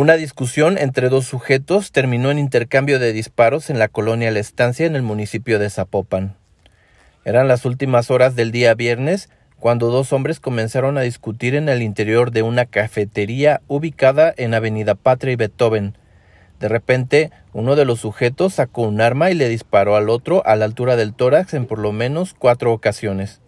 Una discusión entre dos sujetos terminó en intercambio de disparos en la colonia La Estancia en el municipio de Zapopan. Eran las últimas horas del día viernes cuando dos hombres comenzaron a discutir en el interior de una cafetería ubicada en Avenida Patria y Beethoven. De repente, uno de los sujetos sacó un arma y le disparó al otro a la altura del tórax en por lo menos cuatro ocasiones.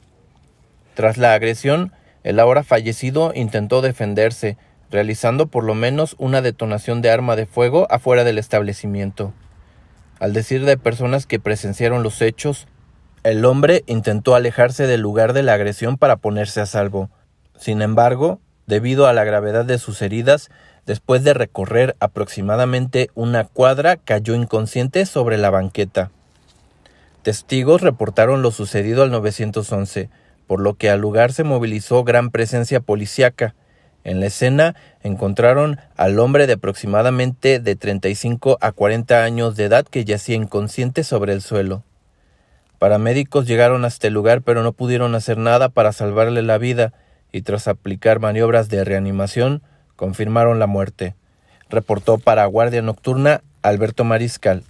Tras la agresión, el ahora fallecido intentó defenderse, realizando por lo menos una detonación de arma de fuego afuera del establecimiento. Al decir de personas que presenciaron los hechos, el hombre intentó alejarse del lugar de la agresión para ponerse a salvo. Sin embargo, debido a la gravedad de sus heridas, después de recorrer aproximadamente una cuadra, cayó inconsciente sobre la banqueta. Testigos reportaron lo sucedido al 911, por lo que al lugar se movilizó gran presencia policiaca, en la escena encontraron al hombre de aproximadamente de 35 a 40 años de edad que yacía inconsciente sobre el suelo. Paramédicos llegaron hasta el lugar pero no pudieron hacer nada para salvarle la vida y tras aplicar maniobras de reanimación confirmaron la muerte, reportó para Guardia Nocturna Alberto Mariscal.